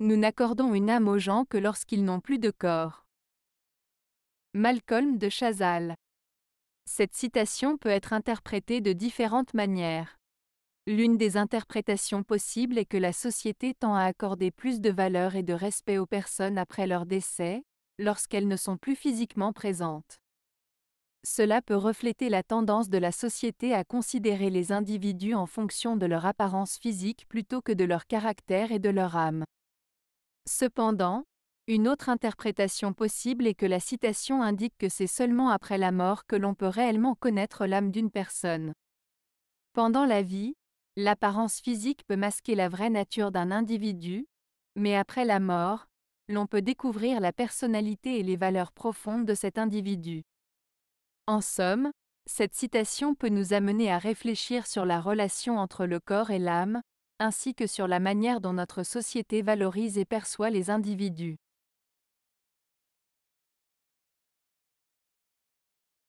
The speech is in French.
Nous n'accordons une âme aux gens que lorsqu'ils n'ont plus de corps. Malcolm de Chazal. Cette citation peut être interprétée de différentes manières. L'une des interprétations possibles est que la société tend à accorder plus de valeur et de respect aux personnes après leur décès, lorsqu'elles ne sont plus physiquement présentes. Cela peut refléter la tendance de la société à considérer les individus en fonction de leur apparence physique plutôt que de leur caractère et de leur âme. Cependant, une autre interprétation possible est que la citation indique que c'est seulement après la mort que l'on peut réellement connaître l'âme d'une personne. Pendant la vie, l'apparence physique peut masquer la vraie nature d'un individu, mais après la mort, l'on peut découvrir la personnalité et les valeurs profondes de cet individu. En somme, cette citation peut nous amener à réfléchir sur la relation entre le corps et l'âme, ainsi que sur la manière dont notre société valorise et perçoit les individus.